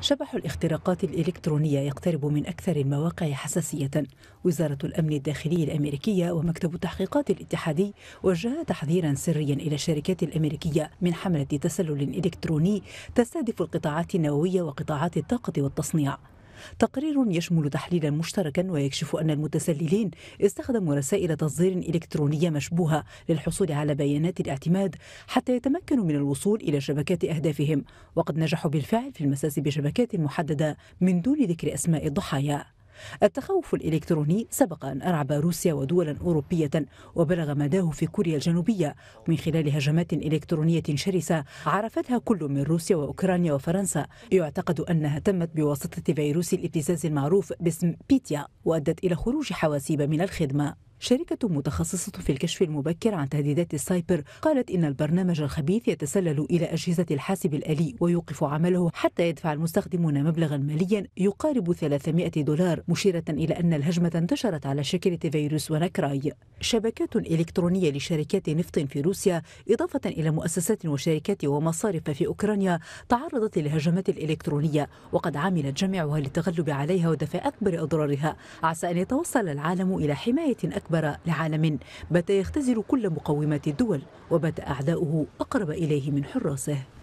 شبح الاختراقات الإلكترونية يقترب من أكثر المواقع حساسية وزارة الأمن الداخلي الأمريكية ومكتب التحقيقات الاتحادي وجها تحذيرا سريا إلى الشركات الأمريكية من حملة تسلل إلكتروني تستهدف القطاعات النووية وقطاعات الطاقة والتصنيع تقرير يشمل تحليلا مشتركا ويكشف أن المتسللين استخدموا رسائل تصدير إلكترونية مشبوهة للحصول على بيانات الاعتماد حتى يتمكنوا من الوصول إلى شبكات أهدافهم وقد نجحوا بالفعل في المساس بشبكات محددة من دون ذكر أسماء الضحايا التخوف الإلكتروني سبق أن أرعب روسيا ودولا أوروبية وبلغ مداه في كوريا الجنوبية من خلال هجمات إلكترونية شرسة عرفتها كل من روسيا وأوكرانيا وفرنسا يعتقد أنها تمت بواسطة فيروس الابتزاز المعروف باسم بيتيا وأدت إلى خروج حواسيب من الخدمة شركة متخصصة في الكشف المبكر عن تهديدات السايبر قالت إن البرنامج الخبيث يتسلل إلى أجهزة الحاسب الآلي ويوقف عمله حتى يدفع المستخدمون مبلغا ماليا يقارب 300 دولار مشيرة إلى أن الهجمة انتشرت على شكل فيروس ونكراي شبكات إلكترونية لشركات نفط في روسيا إضافة إلى مؤسسات وشركات ومصارف في أوكرانيا تعرضت للهجمات الإلكترونية وقد عملت جميعها للتغلب عليها ودفع أكبر أضرارها عسى أن يتوصل العالم إلى حماية أكبر أكبر لعالم بات يختزل كل مقومات الدول وبات أعداؤه أقرب إليه من حراسه